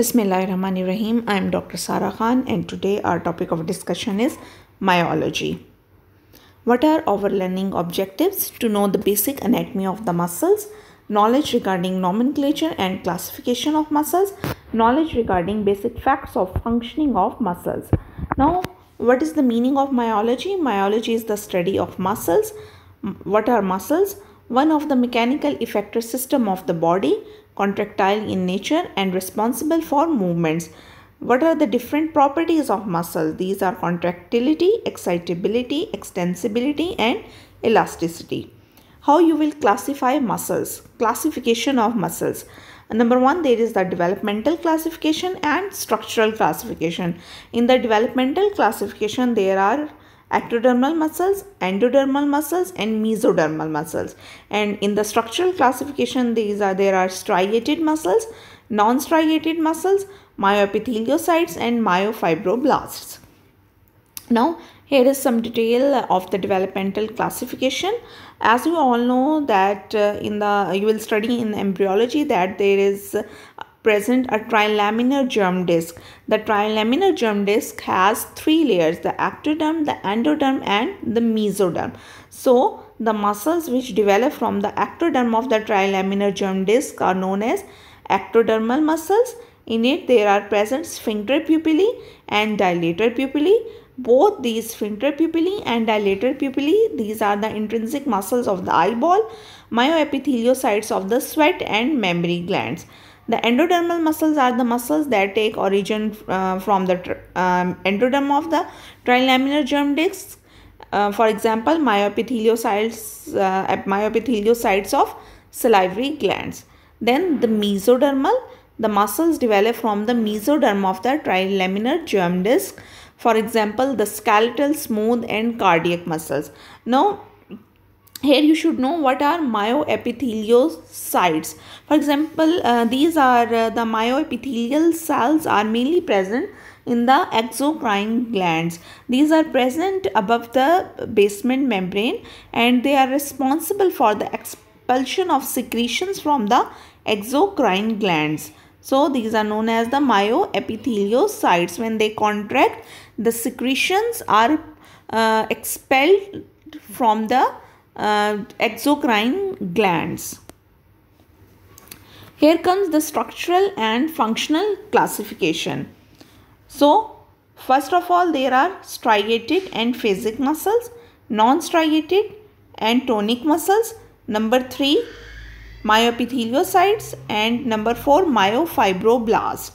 Rahim. I am Dr. Sara Khan and today our topic of discussion is myology. What are our learning objectives? To know the basic anatomy of the muscles, knowledge regarding nomenclature and classification of muscles, knowledge regarding basic facts of functioning of muscles. Now, what is the meaning of myology? Myology is the study of muscles. What are muscles? One of the mechanical effector system of the body contractile in nature and responsible for movements. What are the different properties of muscles? These are contractility, excitability, extensibility and elasticity. How you will classify muscles? Classification of muscles. Number one, there is the developmental classification and structural classification. In the developmental classification, there are ectodermal muscles, endodermal muscles and mesodermal muscles. And in the structural classification these are there are striated muscles, non-striated muscles, myopatheliocytes and myofibroblasts. Now here is some detail of the developmental classification. As you all know that uh, in the you will study in embryology that there is present a trilaminar germ disc. The trilaminar germ disc has three layers, the ectoderm, the endoderm and the mesoderm. So, the muscles which develop from the ectoderm of the trilaminar germ disc are known as ectodermal muscles. In it, there are present sphincter pupillae and dilator pupillae. Both these sphincter pupillae and dilator pupillae, these are the intrinsic muscles of the eyeball, myoepitheliocytes of the sweat and mammary glands. The endodermal muscles are the muscles that take origin uh, from the um, endoderm of the trilaminar germ discs. Uh, for example, myopatheliocytes, uh, myopatheliocytes of salivary glands. Then the mesodermal, the muscles develop from the mesoderm of the trilaminar germ disc. For example, the skeletal, smooth and cardiac muscles. Now, here you should know what are sites for example uh, these are uh, the myoepithelial cells are mainly present in the exocrine glands these are present above the basement membrane and they are responsible for the expulsion of secretions from the exocrine glands so these are known as the sites when they contract the secretions are uh, expelled from the uh, exocrine glands. Here comes the structural and functional classification. So, first of all there are striated and phasic muscles, non-striated and tonic muscles. Number 3, myopatheliocytes and number 4, myofibroblasts.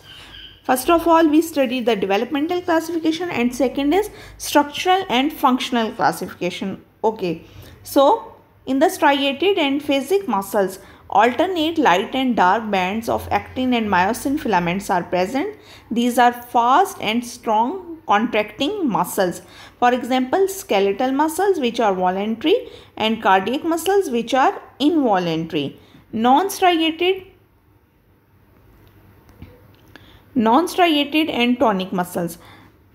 First of all, we study the developmental classification and second is structural and functional classification. Okay. So, in the striated and phasic muscles, alternate light and dark bands of actin and myosin filaments are present. These are fast and strong contracting muscles. For example, skeletal muscles which are voluntary and cardiac muscles which are involuntary. Non-striated non-striated and tonic muscles.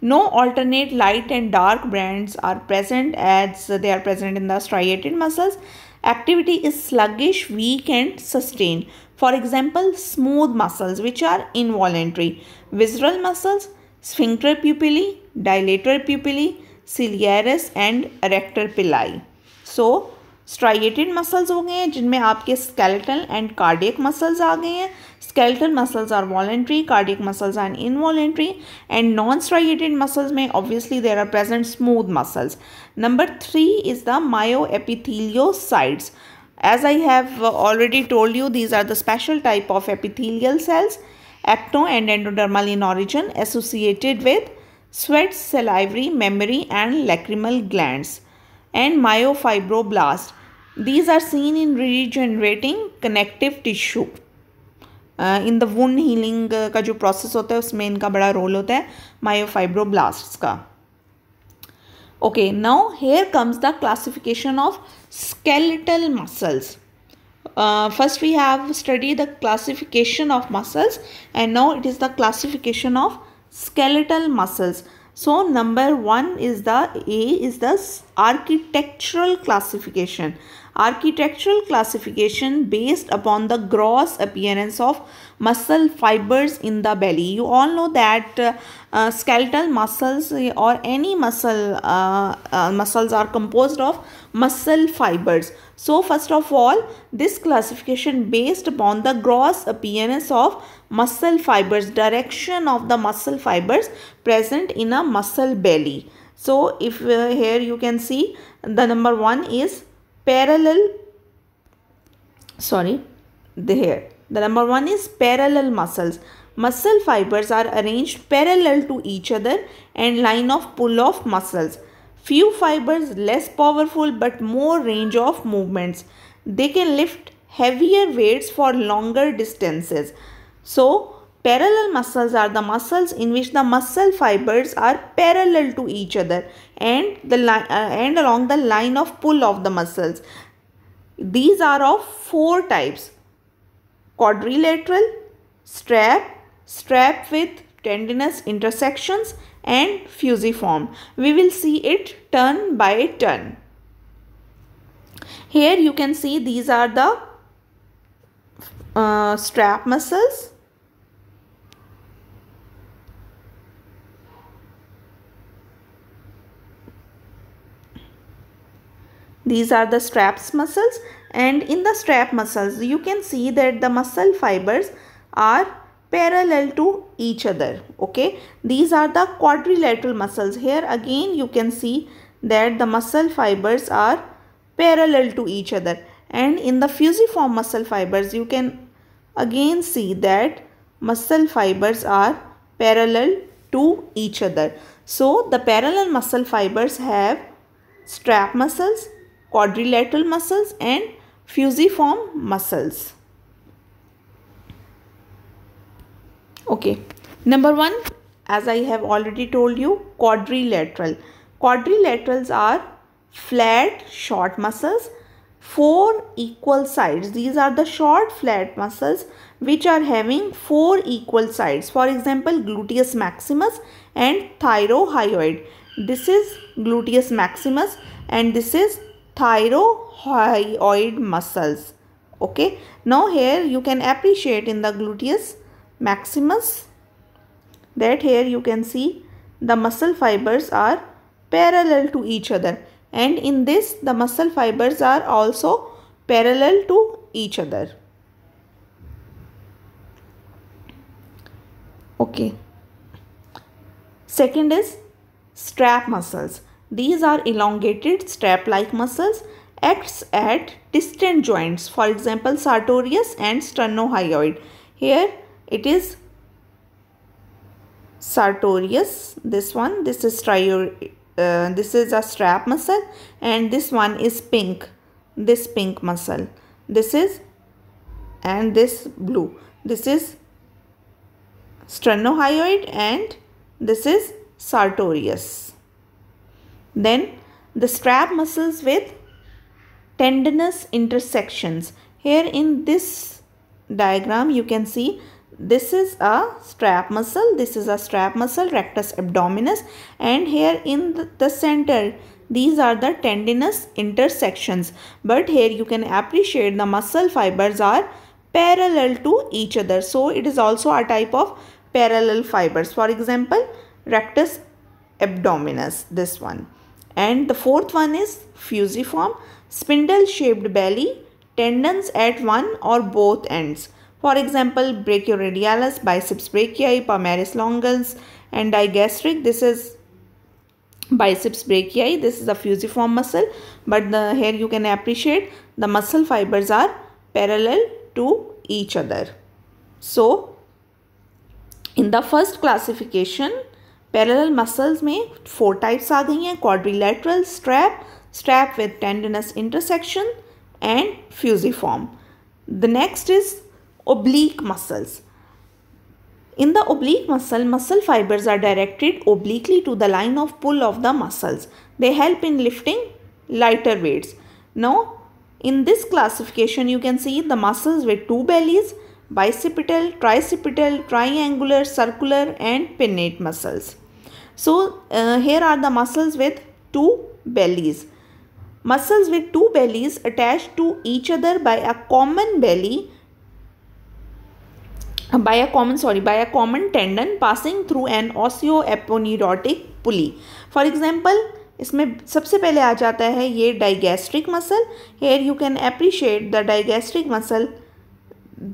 No alternate light and dark bands are present as they are present in the striated muscles. Activity is sluggish, weak and sustained. For example, smooth muscles which are involuntary, visceral muscles, sphincter pupillae, dilator pupillae, ciliaris and erector pili. So, striated muscles ho gaye हैं जिनमें आपके skeletal and cardiac muscles आ गए हैं skeletal muscles are voluntary, cardiac muscles are involuntary and non-striated muscles may obviously there are present smooth muscles. Number three is the myoepithelial cells. As I have uh, already told you, these are the special type of epithelial cells, ecto and endodermal in origin associated with sweat, salivary, memory and lacrimal glands and myofibroblast. These are seen in regenerating connective tissue. In the wound healing का जो process होता है उसमें इनका बड़ा role होता है myofibroblast का okay now here comes the classification of skeletal muscles first we have study the classification of muscles and now it is the classification of skeletal muscles so number one is the a is the architectural classification architectural classification based upon the gross appearance of muscle fibers in the belly. You all know that uh, uh, skeletal muscles eh, or any muscle uh, uh, muscles are composed of muscle fibers. So first of all, this classification based upon the gross appearance of muscle fibers, direction of the muscle fibers present in a muscle belly. So if uh, here you can see the number one is parallel sorry the hair. the number one is parallel muscles muscle fibers are arranged parallel to each other and line of pull of muscles few fibers less powerful but more range of movements they can lift heavier weights for longer distances so Parallel muscles are the muscles in which the muscle fibers are parallel to each other and, the uh, and along the line of pull of the muscles. These are of four types. Quadrilateral, strap, strap with tendinous intersections and fusiform. We will see it turn by turn. Here you can see these are the uh, strap muscles These are the straps muscles and in the strap muscles you can see that the muscle fibers are parallel to each other okay these are the quadrilateral muscles here again you can see that the muscle fibers are parallel to each other and in the fusiform muscle fibers you can again see that muscle fibers are parallel to each other so the parallel muscle fibers have strap muscles quadrilateral muscles and fusiform muscles. Okay, number one, as I have already told you, quadrilateral. Quadrilaterals are flat short muscles, four equal sides. These are the short flat muscles which are having four equal sides. For example, gluteus maximus and thyrohyoid. This is gluteus maximus and this is Thyrohyoid muscles okay now here you can appreciate in the gluteus maximus that here you can see the muscle fibers are parallel to each other and in this the muscle fibers are also parallel to each other okay second is strap muscles these are elongated strap-like muscles acts at distant joints for example sartorius and sternohyoid. Here it is sartorius this one this is trio, uh, this is a strap muscle and this one is pink this pink muscle this is and this blue this is sternohyoid and this is sartorius then the strap muscles with tendinous intersections. Here in this diagram you can see this is a strap muscle, this is a strap muscle, rectus abdominis and here in the, the center these are the tendinous intersections. But here you can appreciate the muscle fibers are parallel to each other. So it is also a type of parallel fibers. For example, rectus abdominis, this one. And the fourth one is fusiform, spindle shaped belly, tendons at one or both ends. For example, brachioradialis, biceps brachii, palmaris longus, and digastric. This is biceps brachii. This is a fusiform muscle, but the, here you can appreciate the muscle fibers are parallel to each other. So, in the first classification, Parallel muscles में four types: आ गई हैं quadrilateral strap strap with tendinous intersection and fusiform the next is oblique muscles in the oblique muscle muscle fibers are directed obliquely to the line of pull of the muscles they help in lifting lighter weights now in this classification you can see the muscles with two bellies bicipital tricipital triangular circular and pinnate muscles So uh, here are the muscles with two bellies. Muscles with two bellies attached to each other by a common belly by a common sorry by a common tendon passing through an osteoaponeurotic pulley. For example, इसमें सबसे पहले आ जाता है ये digastric muscle here you can appreciate the digastric muscle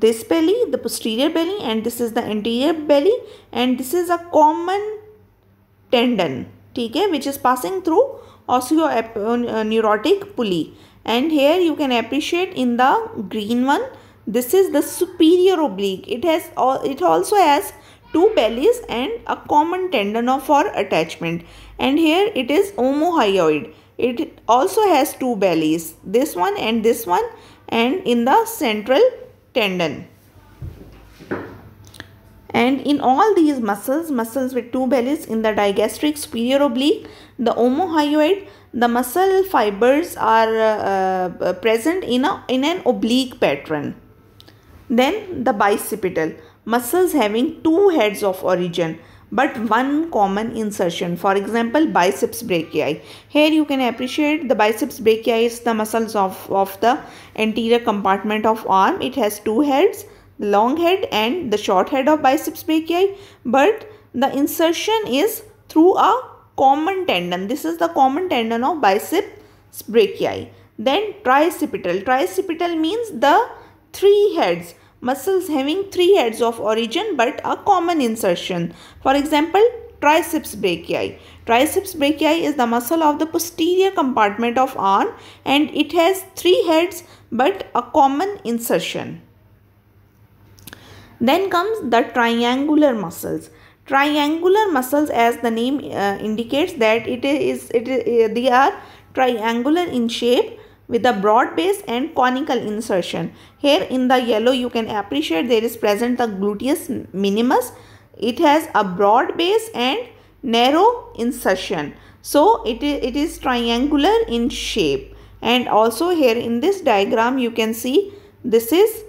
this belly the posterior belly and this is the anterior belly and this is a common tendon ठीक है is passing through through osseo neurotic pulley and here you can appreciate in the green this is the superior oblique it has it also has two bellies and a common tendon for attachment and here it is omohyoid it also has two bellies this one and this one and in the central tendon and in all these muscles, muscles with two bellies in the digastric superior oblique, the omohyoid, the muscle fibers are uh, uh, present in, a, in an oblique pattern. Then the bicipital, muscles having two heads of origin but one common insertion for example biceps brachii here you can appreciate the biceps brachii is the muscles of of the anterior compartment of arm it has two heads long head and the short head of biceps brachii but the insertion is through a common tendon this is the common tendon of biceps brachii then tricipital tricipital means the three heads muscles having three heads of origin but a common insertion for example triceps brachii triceps brachii is the muscle of the posterior compartment of arm and it has three heads but a common insertion then comes the triangular muscles. Triangular muscles as the name uh, indicates that it is, it is, uh, they are triangular in shape with a broad base and conical insertion. Here in the yellow you can appreciate there is present the gluteus minimus. It has a broad base and narrow insertion. So it is, it is triangular in shape and also here in this diagram you can see this is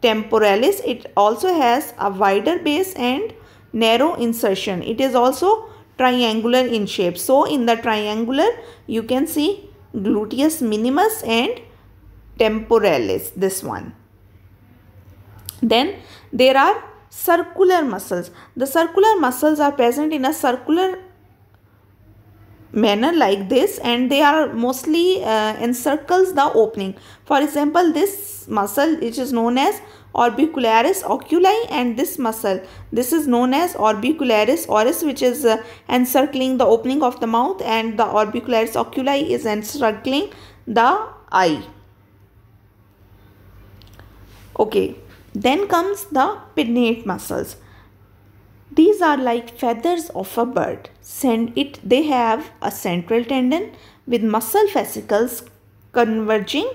temporalis it also has a wider base and narrow insertion it is also triangular in shape so in the triangular you can see gluteus minimus and temporalis this one then there are circular muscles the circular muscles are present in a circular manner like this and they are mostly uh, encircles the opening for example this muscle which is known as orbicularis oculi and this muscle this is known as orbicularis oris which is uh, encircling the opening of the mouth and the orbicularis oculi is encircling the eye okay then comes the pinnate muscles these are like feathers of a bird. Send It, they have a central tendon with muscle fascicles converging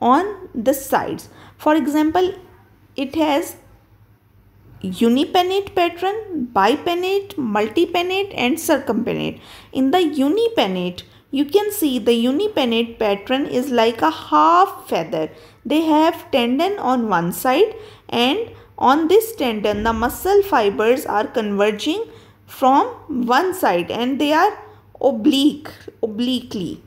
on the sides. For example, it has unipennate pattern, bipennate, multipennate and circumpennate. In the unipennate, you can see the unipennate pattern is like a half feather. They have tendon on one side and on this tendon, the muscle fibers are converging from one side and they are oblique, obliquely.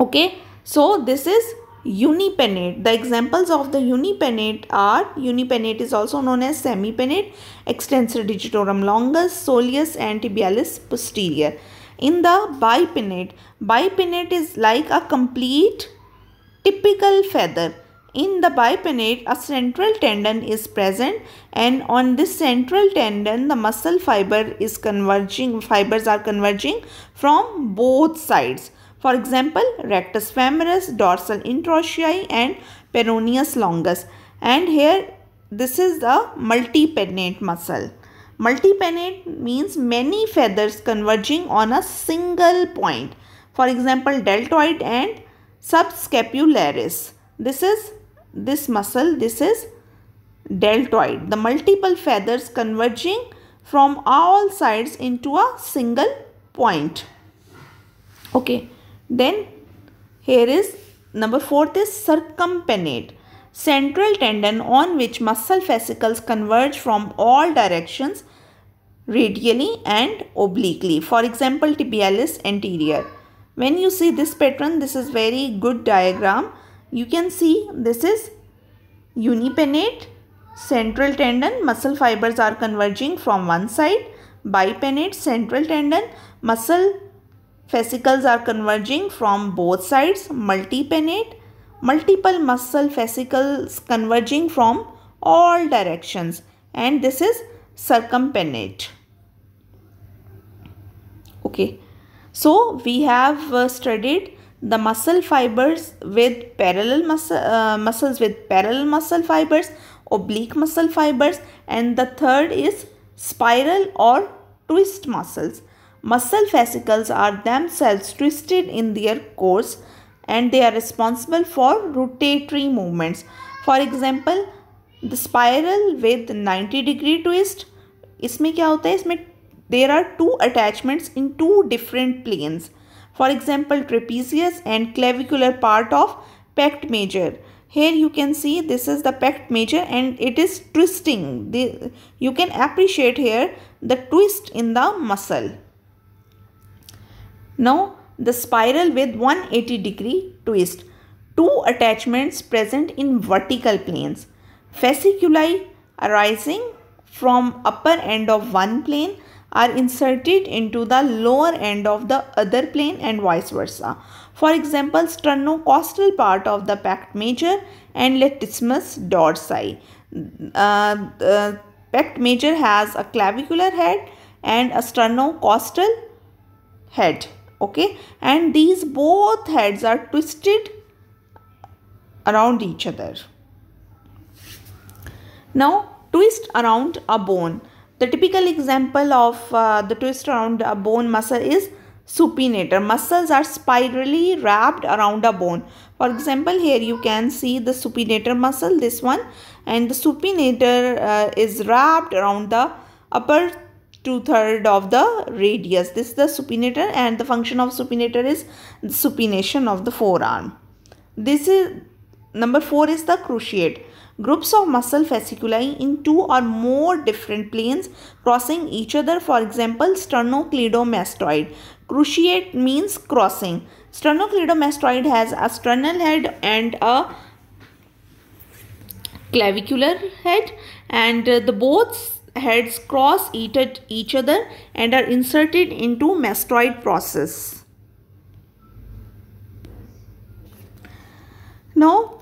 Okay, so this is unipennate. The examples of the unipennate are unipennate is also known as semipennate, extensor digitorum longus, soleus and tibialis posterior. In the bipinnate, bipinnate is like a complete typical feather in the bipennate, a central tendon is present and on this central tendon, the muscle fiber is converging, fibers are converging from both sides. For example, rectus femoris, dorsal interossei, and peroneus longus. And here, this is the multipennate muscle. Multipennate means many feathers converging on a single point. For example, deltoid and subscapularis. This is this muscle this is deltoid the multiple feathers converging from all sides into a single point okay then here is number fourth is circumpennate central tendon on which muscle fascicles converge from all directions radially and obliquely for example tibialis anterior when you see this pattern this is very good diagram you can see this is unipennate. Central tendon muscle fibers are converging from one side. Bipennate central tendon muscle fascicles are converging from both sides. Multipennate multiple muscle fascicles converging from all directions and this is circumpennate. Okay. So we have uh, studied the muscle fibers with parallel muscle, uh, muscles with parallel muscle fibers, oblique muscle fibers and the third is spiral or twist muscles. Muscle fascicles are themselves twisted in their course and they are responsible for rotatory movements. For example, the spiral with 90 degree twist, इसमें क्या होता है इसमें there are two attachments in two different planes. For example, trapezius and clavicular part of pect major. Here you can see this is the pect major and it is twisting. The, you can appreciate here the twist in the muscle. Now the spiral with 180 degree twist. Two attachments present in vertical planes. Fasciculi arising from upper end of one plane are inserted into the lower end of the other plane and vice versa. For example, sternocostal part of the pect major and latissimus dorsi. Uh, pect major has a clavicular head and a sternocostal head. Okay, and these both heads are twisted around each other. Now twist around a bone. The typical example of uh, the twist around a bone muscle is supinator. Muscles are spirally wrapped around a bone. For example, here you can see the supinator muscle, this one. And the supinator uh, is wrapped around the upper two-third of the radius. This is the supinator and the function of supinator is supination of the forearm. This is number four is the cruciate groups of muscle fasciculi in two or more different planes crossing each other. For example, sternocleidomastoid. Cruciate means crossing. Sternocleidomastoid has a sternal head and a clavicular head and uh, the both heads cross each other and are inserted into mastoid process. Now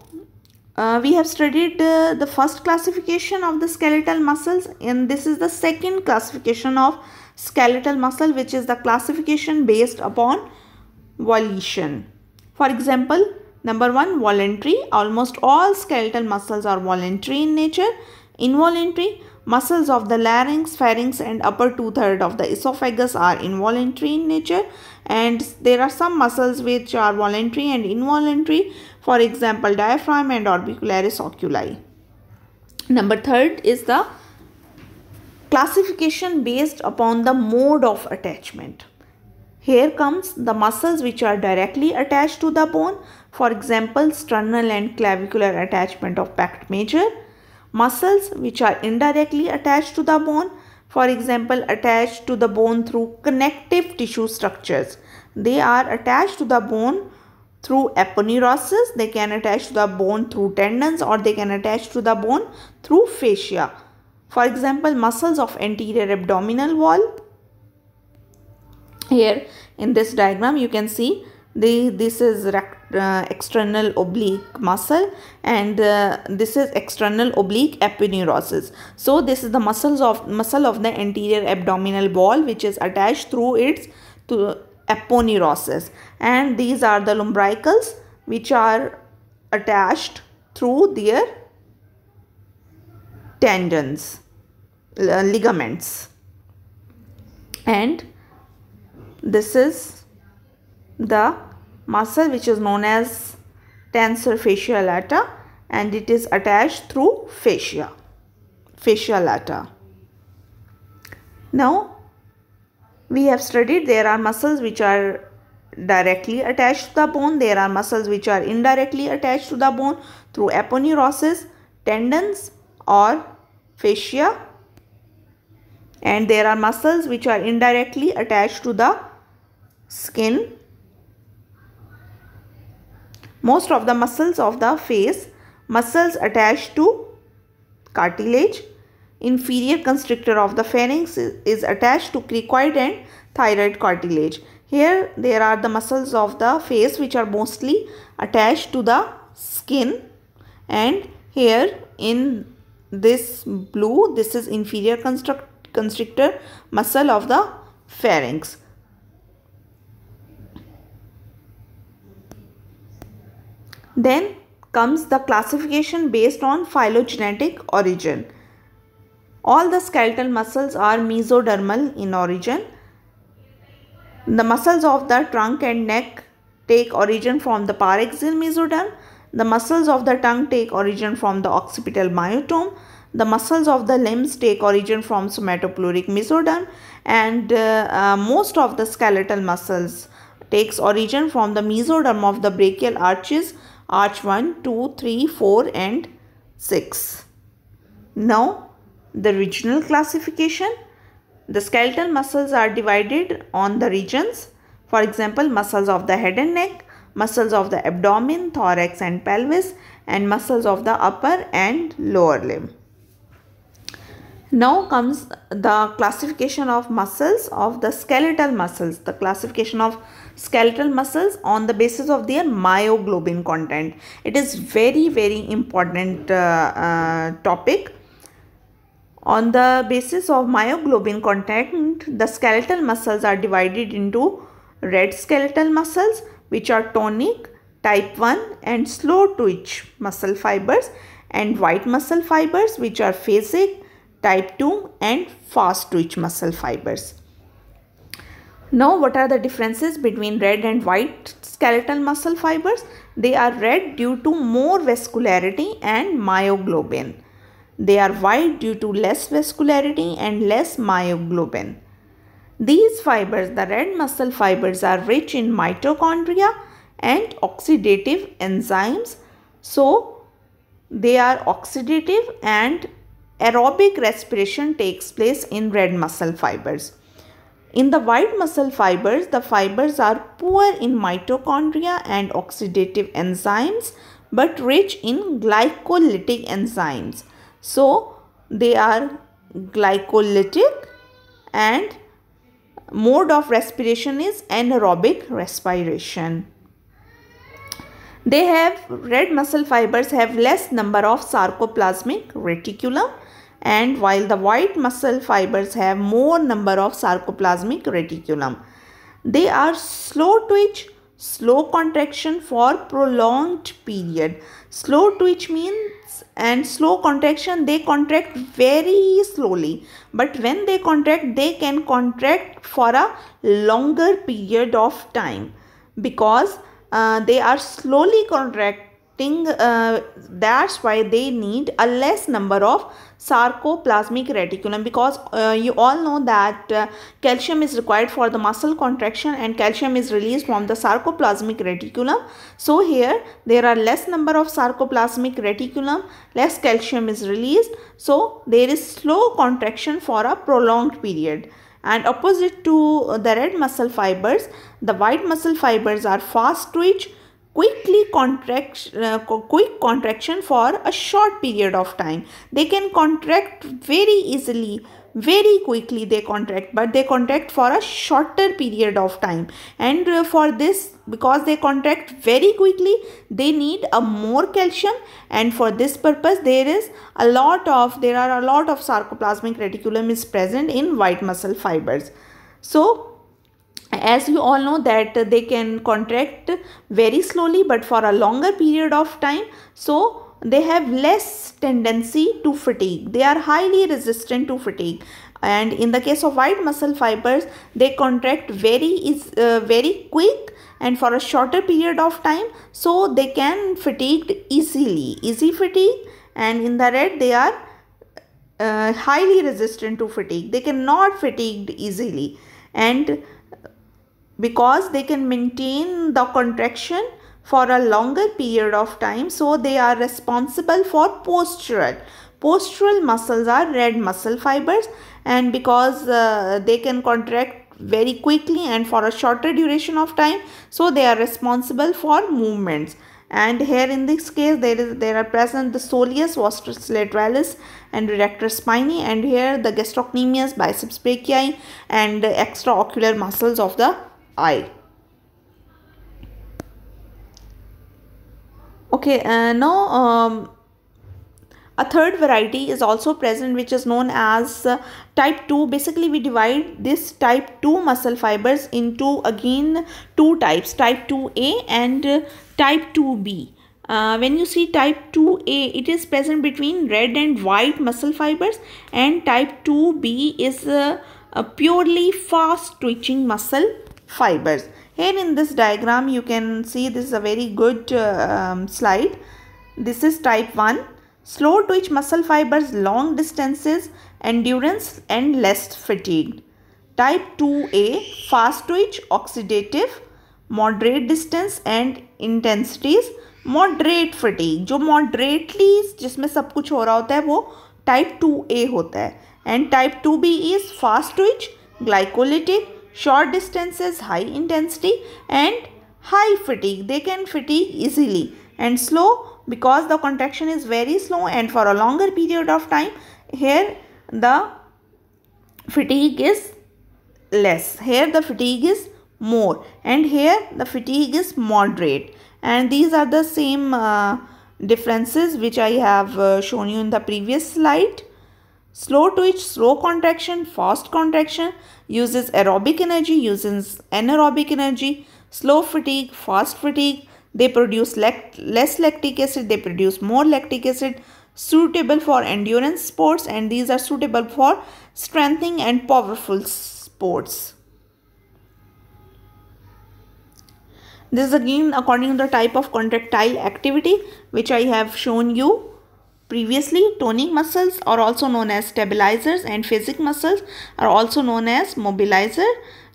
uh, we have studied uh, the first classification of the skeletal muscles and this is the second classification of skeletal muscle which is the classification based upon volition. For example, number one voluntary almost all skeletal muscles are voluntary in nature. Involuntary Muscles of the larynx, pharynx and upper two-third of the esophagus are involuntary in nature and there are some muscles which are voluntary and involuntary for example diaphragm and orbicularis oculi. Number third is the classification based upon the mode of attachment. Here comes the muscles which are directly attached to the bone for example sternal and clavicular attachment of pect major Muscles which are indirectly attached to the bone, for example attached to the bone through connective tissue structures. They are attached to the bone through aponeurosis, they can attach to the bone through tendons or they can attach to the bone through fascia. For example, muscles of anterior abdominal wall. Here in this diagram you can see the, this is rectum uh, external oblique muscle and uh, this is external oblique epineurosis so this is the muscles of muscle of the anterior abdominal wall which is attached through its to aponeurosis and these are the lumbricals which are attached through their tendons uh, ligaments and this is the muscle which is known as tensor fascia lata and it is attached through fascia fascia lata now we have studied there are muscles which are directly attached to the bone there are muscles which are indirectly attached to the bone through aponeurosis tendons or fascia and there are muscles which are indirectly attached to the skin most of the muscles of the face, muscles attached to cartilage, inferior constrictor of the pharynx is attached to cricoid and thyroid cartilage. Here there are the muscles of the face which are mostly attached to the skin and here in this blue this is inferior constrict constrictor muscle of the pharynx. Then comes the classification based on phylogenetic origin. All the skeletal muscles are mesodermal in origin. The muscles of the trunk and neck take origin from the paraxial mesoderm. The muscles of the tongue take origin from the occipital myotome. The muscles of the limbs take origin from somatopleuric mesoderm and uh, uh, most of the skeletal muscles takes origin from the mesoderm of the brachial arches arch 1, 2, 3, 4 and 6. Now the regional classification. The skeletal muscles are divided on the regions. For example, muscles of the head and neck, muscles of the abdomen, thorax and pelvis and muscles of the upper and lower limb. Now comes the classification of muscles of the skeletal muscles. The classification of skeletal muscles on the basis of their myoglobin content. It is very very important uh, uh, topic. On the basis of myoglobin content, the skeletal muscles are divided into red skeletal muscles which are tonic, type 1 and slow twitch muscle fibers and white muscle fibers which are phasic, type 2 and fast twitch muscle fibers. Now what are the differences between red and white skeletal muscle fibers? They are red due to more vascularity and myoglobin. They are white due to less vascularity and less myoglobin. These fibers, the red muscle fibers are rich in mitochondria and oxidative enzymes. So they are oxidative and aerobic respiration takes place in red muscle fibers. In the white muscle fibers, the fibers are poor in mitochondria and oxidative enzymes but rich in glycolytic enzymes. So, they are glycolytic and mode of respiration is anaerobic respiration. They have red muscle fibers have less number of sarcoplasmic reticulum and while the white muscle fibers have more number of sarcoplasmic reticulum. They are slow twitch, slow contraction for prolonged period. Slow twitch means and slow contraction they contract very slowly but when they contract they can contract for a longer period of time because uh, they are slowly contract thing uh, that's why they need a less number of sarcoplasmic reticulum because uh, you all know that uh, calcium is required for the muscle contraction and calcium is released from the sarcoplasmic reticulum so here there are less number of sarcoplasmic reticulum less calcium is released so there is slow contraction for a prolonged period and opposite to the red muscle fibers the white muscle fibers are fast twitch quickly contract uh, quick contraction for a short period of time they can contract very easily very quickly they contract but they contract for a shorter period of time and uh, for this because they contract very quickly they need a more calcium and for this purpose there is a lot of there are a lot of sarcoplasmic reticulum is present in white muscle fibers so as you all know that they can contract very slowly but for a longer period of time so they have less tendency to fatigue they are highly resistant to fatigue and in the case of white muscle fibers they contract very is uh, very quick and for a shorter period of time so they can fatigue easily easy fatigue and in the red they are uh, highly resistant to fatigue they cannot fatigue easily and because they can maintain the contraction for a longer period of time so they are responsible for postural postural muscles are red muscle fibers and because uh, they can contract very quickly and for a shorter duration of time so they are responsible for movements and here in this case there is there are present the soleus vastus lateralis and rector spinae and here the gastrocnemius biceps brachii and extraocular muscles of the I. Okay, uh, now um, a third variety is also present which is known as uh, type 2. Basically, we divide this type 2 muscle fibers into again two types, type 2A and uh, type 2B. Uh, when you see type 2A, it is present between red and white muscle fibers and type 2B is uh, a purely fast twitching muscle fibers here in this diagram you can see this is a very good uh, um, slide this is type 1 slow twitch muscle fibers long distances endurance and less fatigue. type 2a fast twitch oxidative moderate distance and intensities moderate fatigue. जो moderately जिसमें सब कुछ हो रहा होता है वो two A होता है And type two B is fast twitch, glycolytic short distances, high intensity and high fatigue. They can fatigue easily and slow because the contraction is very slow and for a longer period of time here the fatigue is less. Here the fatigue is more and here the fatigue is moderate and these are the same uh, differences which I have uh, shown you in the previous slide. Slow twitch, slow contraction, fast contraction uses aerobic energy, uses anaerobic energy, slow fatigue, fast fatigue. They produce less lactic acid, they produce more lactic acid suitable for endurance sports and these are suitable for strengthening and powerful sports. This is again according to the type of contractile activity which I have shown you Previously, tonic muscles are also known as stabilizers and phasic muscles are also known as mobilizer.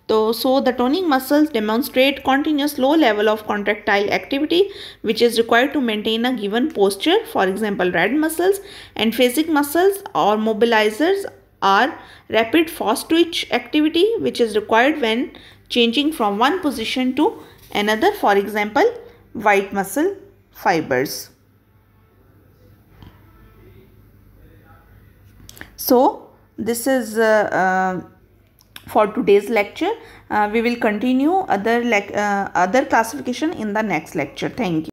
So, so the tonic muscles demonstrate continuous low level of contractile activity which is required to maintain a given posture for example red muscles and phasic muscles or mobilizers are rapid fast twitch activity which is required when changing from one position to another for example white muscle fibers. So this is uh, uh, for today's lecture. Uh, we will continue other, like uh, other classification in the next lecture. Thank you.